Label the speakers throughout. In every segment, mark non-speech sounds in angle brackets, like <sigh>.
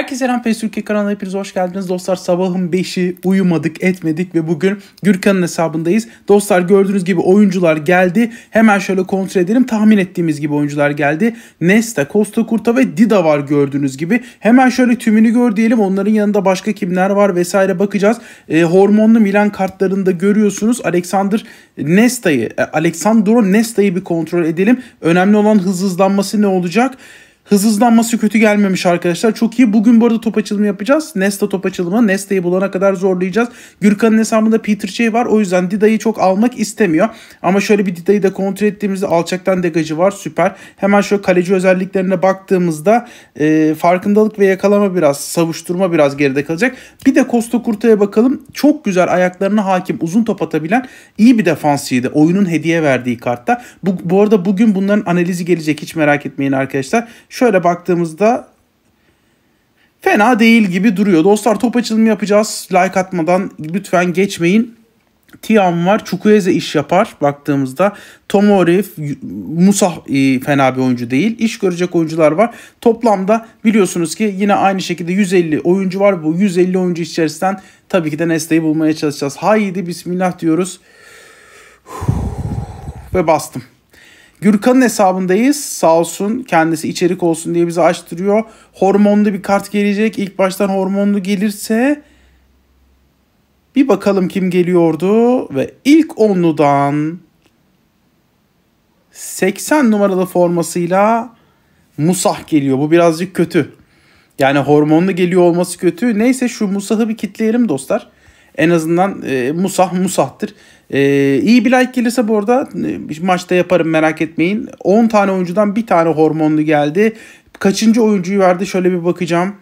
Speaker 1: Herkese Eren Pes Türkiye kanalına hepiniz hoş geldiniz. Dostlar sabahın 5'i uyumadık etmedik ve bugün Gürkan'ın hesabındayız. Dostlar gördüğünüz gibi oyuncular geldi. Hemen şöyle kontrol edelim. Tahmin ettiğimiz gibi oyuncular geldi. Nesta, Costa Kurta ve Dida var gördüğünüz gibi. Hemen şöyle tümünü gör diyelim. Onların yanında başka kimler var vesaire bakacağız. E, hormonlu Milan kartlarında görüyorsunuz. Alexander Nesta'yı, e, Alexandro Nesta'yı bir kontrol edelim. Önemli olan hız hızlanması ne olacak? Hız hızlanması kötü gelmemiş arkadaşlar. Çok iyi. Bugün bu arada top açılımı yapacağız. Nesta top açılımı. Nesta'yı bulana kadar zorlayacağız. Gürkan'ın hesabında Peter Jay var. O yüzden Dida'yı çok almak istemiyor. Ama şöyle bir Dida'yı da kontrol ettiğimizde alçaktan degacı var. Süper. Hemen şöyle kaleci özelliklerine baktığımızda e, farkındalık ve yakalama biraz, savuşturma biraz geride kalacak. Bir de Costa Kurta'ya bakalım. Çok güzel ayaklarına hakim, uzun top atabilen iyi bir defansiydi. Oyunun hediye verdiği kartta. Bu, bu arada bugün bunların analizi gelecek. Hiç merak etmeyin arkadaşlar. Şu şöyle baktığımızda fena değil gibi duruyor. Dostlar top açılımı yapacağız. Like atmadan lütfen geçmeyin. Tiam var. Chukwueze iş yapar baktığımızda. Tomori, Musa e, fena bir oyuncu değil. İş görecek oyuncular var. Toplamda biliyorsunuz ki yine aynı şekilde 150 oyuncu var. Bu 150 oyuncu içerisinden tabii ki de Nesta'yı bulmaya çalışacağız. Haydi bismillah diyoruz. Ve bastım. Gürkan'ın hesabındayız. Sağ olsun kendisi içerik olsun diye bizi açtırıyor. Hormonlu bir kart gelecek. İlk baştan hormonlu gelirse bir bakalım kim geliyordu ve ilk onludan 80 numaralı formasıyla Musah geliyor. Bu birazcık kötü. Yani hormonlu geliyor olması kötü. Neyse şu Musah'ı bir kitleyelim dostlar. En azından e, Musah Musah'tır. E, iyi bir like gelirse bu arada e, maçta yaparım merak etmeyin. 10 tane oyuncudan bir tane hormonlu geldi. Kaçıncı oyuncuyu verdi şöyle bir bakacağım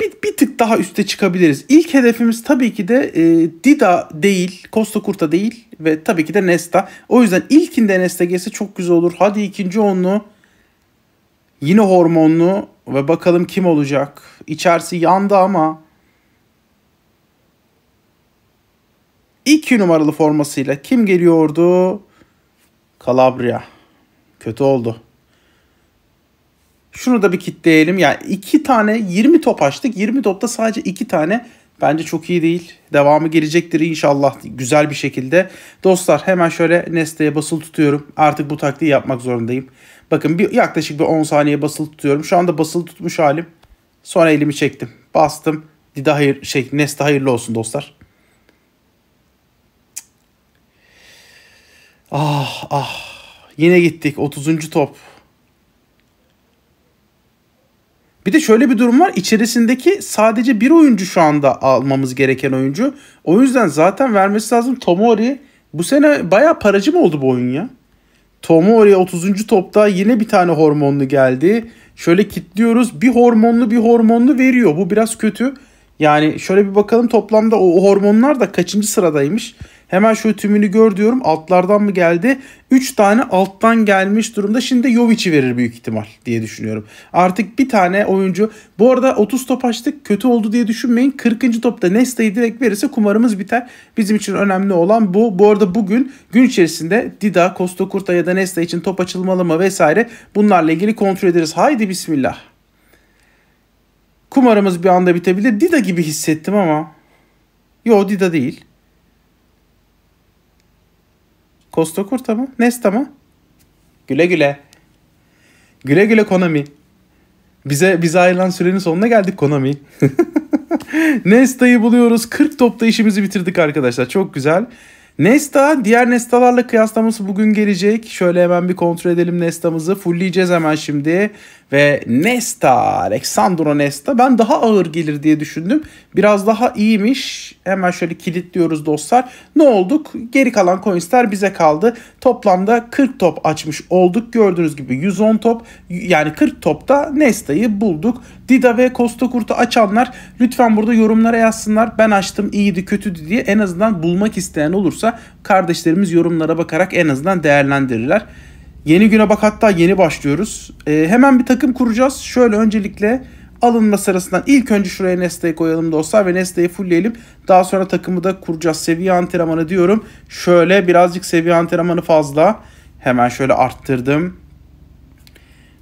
Speaker 1: bir, bir tık daha üste çıkabiliriz. İlk hedefimiz tabii ki de e, Dida değil, Costa Curta değil ve tabii ki de Nesta. O yüzden ilkinde Nesta gelse çok güzel olur. Hadi ikinci onlu. Yine hormonlu ve bakalım kim olacak. İçerisi yandı ama 2 numaralı formasıyla kim geliyordu? Calabria. Kötü oldu. Şunu da bir kitleyelim. Yani 2 tane 20 top açtık. 20 topta sadece 2 tane Bence çok iyi değil. Devamı gelecektir inşallah güzel bir şekilde. Dostlar hemen şöyle Neste'ye basılı tutuyorum. Artık bu taktiği yapmak zorundayım. Bakın bir yaklaşık bir 10 saniye basılı tutuyorum. Şu anda basılı tutmuş halim. Sonra elimi çektim. Bastım. Dida hayır şey Neste hayırlı olsun dostlar. Ah ah. Yine gittik 30. top. Bir de şöyle bir durum var. İçerisindeki sadece bir oyuncu şu anda almamız gereken oyuncu. O yüzden zaten vermesi lazım Tomori. Bu sene baya paracı mı oldu bu oyun ya? Tomori 30. topta yine bir tane hormonlu geldi. Şöyle kilitliyoruz. Bir hormonlu bir hormonlu veriyor. Bu biraz kötü. Yani şöyle bir bakalım toplamda o, o hormonlar da kaçıncı sıradaymış. Hemen şu tümünü gör diyorum. Altlardan mı geldi? 3 tane alttan gelmiş durumda. Şimdi Jovic'i verir büyük ihtimal diye düşünüyorum. Artık bir tane oyuncu. Bu arada 30 top açtık. Kötü oldu diye düşünmeyin. 40. topta Nesta'yı direkt verirse kumarımız biter. Bizim için önemli olan bu. Bu arada bugün gün içerisinde Dida, Costa Curta ya da Nesta için top açılmalı mı vesaire bunlarla ilgili kontrol ederiz. Haydi bismillah. Kumarımız bir anda bitebilir. Dida gibi hissettim ama. Yo Dida değil. Costa Curta mı? Nesta mı? Güle güle. Güle güle Konami. Bize bize ayrılan sürenin sonuna geldik Konami. <laughs> Nesta'yı buluyoruz. 40 topta işimizi bitirdik arkadaşlar. Çok güzel. Nesta diğer Nesta'larla kıyaslaması bugün gelecek. Şöyle hemen bir kontrol edelim Nesta'mızı. Fullleyeceğiz hemen şimdi ve Nesta, Alexandro Nesta ben daha ağır gelir diye düşündüm. Biraz daha iyiymiş. Hemen şöyle kilitliyoruz dostlar. Ne olduk? Geri kalan coinsler bize kaldı. Toplamda 40 top açmış olduk. Gördüğünüz gibi 110 top yani 40 topta Nesta'yı bulduk. Dida ve Costa Kurt'u açanlar lütfen burada yorumlara yazsınlar. Ben açtım iyiydi kötüydü diye en azından bulmak isteyen olursa kardeşlerimiz yorumlara bakarak en azından değerlendirirler. Yeni güne bak hatta yeni başlıyoruz. E, hemen bir takım kuracağız. Şöyle öncelikle alınma sırasından ilk önce şuraya Nesta'yı koyalım dostlar ve Nesta'yı fullleyelim. Daha sonra takımı da kuracağız. Seviye antrenmanı diyorum. Şöyle birazcık seviye antrenmanı fazla. Hemen şöyle arttırdım.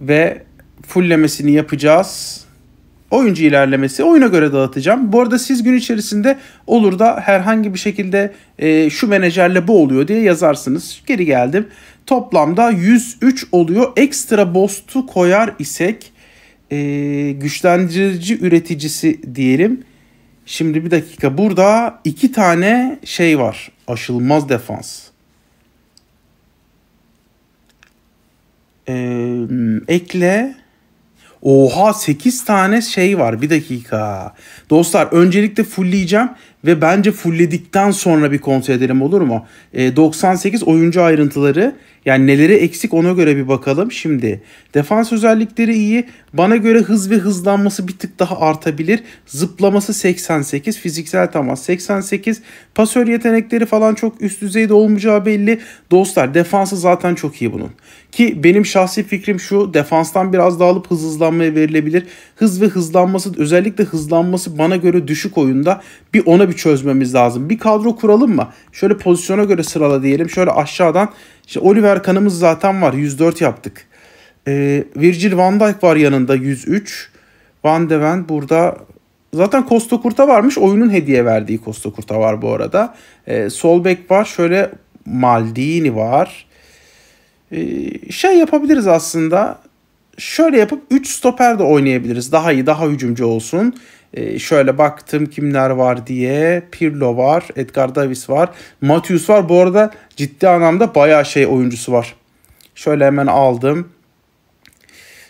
Speaker 1: Ve fulllemesini yapacağız. Oyuncu ilerlemesi oyuna göre dağıtacağım. Bu arada siz gün içerisinde olur da herhangi bir şekilde e, şu menajerle bu oluyor diye yazarsınız. Geri geldim toplamda 103 oluyor. Ekstra boost'u koyar isek e, güçlendirici üreticisi diyelim. Şimdi bir dakika burada iki tane şey var. Aşılmaz defans. Ee, ekle. Oha 8 tane şey var. Bir dakika. Dostlar öncelikle fullleyeceğim ve bence fullledikten sonra bir kontrol edelim olur mu? E, 98 oyuncu ayrıntıları yani neleri eksik ona göre bir bakalım şimdi. Defans özellikleri iyi. Bana göre hız ve hızlanması bir tık daha artabilir. Zıplaması 88, fiziksel temas 88. Pasör yetenekleri falan çok üst düzeyde olmayacağı belli. Dostlar defansı zaten çok iyi bunun. Ki benim şahsi fikrim şu defanstan biraz daha alıp hız hızlanmaya verilebilir. Hız ve hızlanması özellikle hızlanması bana göre düşük oyunda bir ona bir çözmemiz lazım. Bir kadro kuralım mı? Şöyle pozisyona göre sırala diyelim. Şöyle aşağıdan işte Oliver Kahn'ımız zaten var. 104 yaptık. E, Virgil van Dijk var yanında 103. Van de Ven burada zaten Costa Kurta varmış. Oyunun hediye verdiği Costa Kurta var bu arada. E, sol bek var. Şöyle Maldini var. E, şey yapabiliriz aslında. Şöyle yapıp 3 stoper de oynayabiliriz. Daha iyi, daha hücumcu olsun. E, şöyle baktım kimler var diye. Pirlo var, Edgar Davis var, Matius var. Bu arada ciddi anlamda bayağı şey oyuncusu var. Şöyle hemen aldım.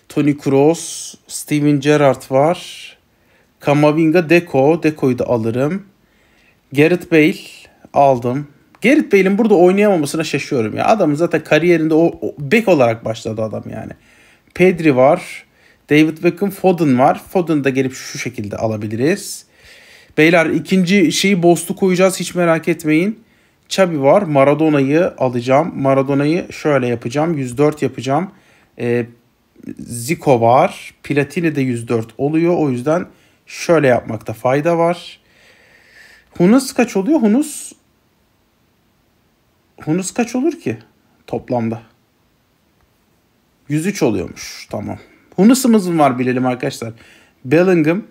Speaker 1: Toni Kroos, Steven Gerrard var. Kamavinga Deko. Deko'yu da alırım. Gerrit Bale aldım. Gerrit Bale'in burada oynayamamasına şaşıyorum ya. Adam zaten kariyerinde o, o bek olarak başladı adam yani. Pedri var. David Beckham Foden var. Foden'ı da gelip şu şekilde alabiliriz. Beyler ikinci şeyi bostu koyacağız hiç merak etmeyin. Xabi var. Maradona'yı alacağım. Maradona'yı şöyle yapacağım. 104 yapacağım. E, Zico var. Platini de 104 oluyor. O yüzden şöyle yapmakta fayda var. Hunus kaç oluyor? Hunus Hunus kaç olur ki toplamda? 103 oluyormuş. Tamam. Hunus'umuz mu var bilelim arkadaşlar. Bellingham.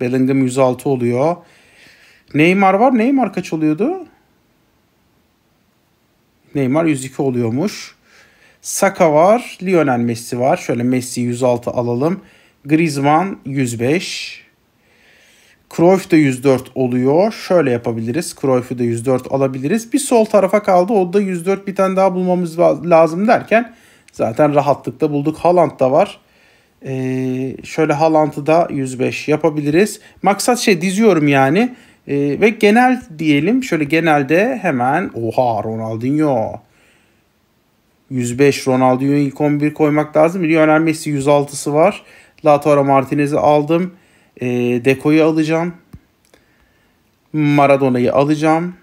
Speaker 1: Bellingham 106 oluyor. Neymar var. Neymar kaç oluyordu? Neymar 102 oluyormuş. Saka var. Lionel Messi var. Şöyle Messi 106 alalım. Griezmann 105. Cruyff da 104 oluyor. Şöyle yapabiliriz. Cruyff'u da 104 alabiliriz. Bir sol tarafa kaldı. O da 104 bir tane daha bulmamız lazım derken zaten rahatlıkla bulduk. Haaland da var. Ee, şöyle halantıda 105 yapabiliriz. Maksat şey diziyorum yani. Ee, ve genel diyelim. Şöyle genelde hemen oha Ronaldinho. 105 Ronaldinho ilk 11 koymak lazım. Lionel Messi 106'sı var. Lautaro Martinez'i aldım. E, Deko'yu alacağım. Maradona'yı alacağım.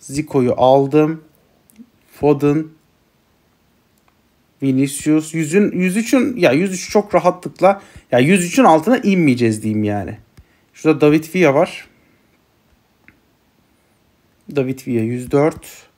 Speaker 1: Zico'yu aldım. Foden Vinicius 100'ün 103'ün ya 103 çok rahatlıkla ya 103'ün altına inmeyeceğiz diyeyim yani. Şurada David Villa var. David Villa 104.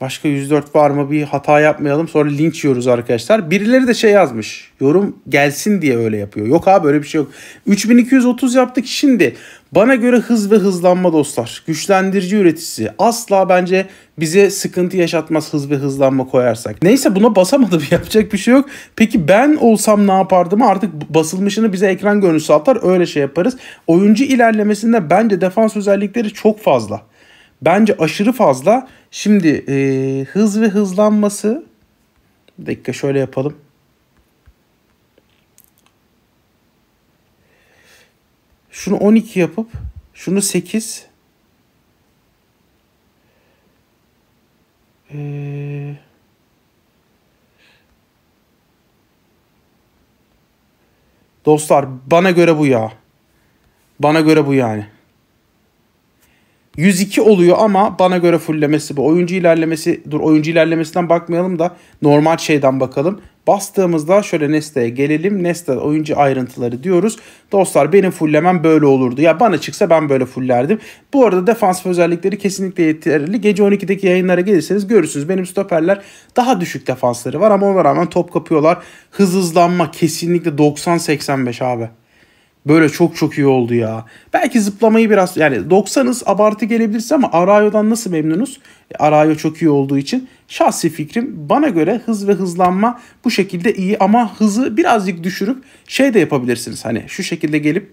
Speaker 1: Başka 104 var mı bir hata yapmayalım sonra linç yiyoruz arkadaşlar. Birileri de şey yazmış. Yorum gelsin diye öyle yapıyor. Yok abi öyle bir şey yok. 3230 yaptık şimdi. Bana göre hız ve hızlanma dostlar. Güçlendirici üreticisi. Asla bence bize sıkıntı yaşatmaz hız ve hızlanma koyarsak. Neyse buna basamadım <laughs> yapacak bir şey yok. Peki ben olsam ne yapardım artık basılmışını bize ekran görüntüsü atar öyle şey yaparız. Oyuncu ilerlemesinde bence defans özellikleri çok fazla bence aşırı fazla. Şimdi e, hız ve hızlanması bir dakika şöyle yapalım. Şunu 12 yapıp şunu 8 ee, Dostlar bana göre bu ya. Bana göre bu yani. 102 oluyor ama bana göre fulllemesi bu. Oyuncu ilerlemesi, dur oyuncu ilerlemesinden bakmayalım da normal şeyden bakalım. Bastığımızda şöyle nesteye gelelim. neste oyuncu ayrıntıları diyoruz. Dostlar benim fulllemem böyle olurdu. Ya bana çıksa ben böyle fullerdim. Bu arada defans özellikleri kesinlikle yeterli. Gece 12'deki yayınlara gelirseniz görürsünüz. Benim stoperler daha düşük defansları var ama ona rağmen top kapıyorlar. Hız hızlanma kesinlikle 90-85 abi böyle çok çok iyi oldu ya. Belki zıplamayı biraz yani 90'ız abartı gelebilirse ama Arayo'dan nasıl memnunuz? E, Arayo çok iyi olduğu için şahsi fikrim bana göre hız ve hızlanma bu şekilde iyi ama hızı birazcık düşürüp şey de yapabilirsiniz. Hani şu şekilde gelip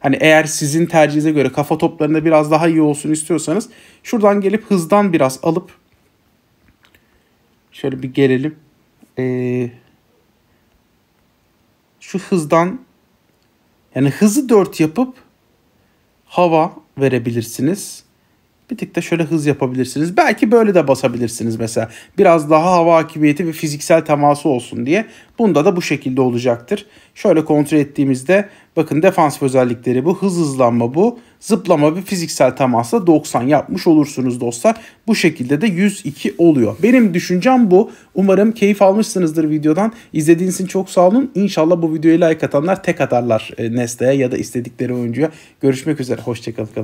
Speaker 1: hani eğer sizin tercihinize göre kafa toplarında biraz daha iyi olsun istiyorsanız şuradan gelip hızdan biraz alıp şöyle bir gelelim. Ee, şu hızdan yani hızı 4 yapıp hava verebilirsiniz. Bir tık da şöyle hız yapabilirsiniz. Belki böyle de basabilirsiniz mesela. Biraz daha hava akıbiyeti ve fiziksel teması olsun diye. Bunda da bu şekilde olacaktır. Şöyle kontrol ettiğimizde bakın defans özellikleri bu. Hız hızlanma bu zıplama ve fiziksel temasla 90 yapmış olursunuz dostlar. Bu şekilde de 102 oluyor. Benim düşüncem bu. Umarım keyif almışsınızdır videodan. İzlediğiniz için çok sağ olun. İnşallah bu videoya like atanlar tek atarlar e, Nesta'ya ya da istedikleri oyuncuya. Görüşmek üzere. Hoşçakalın.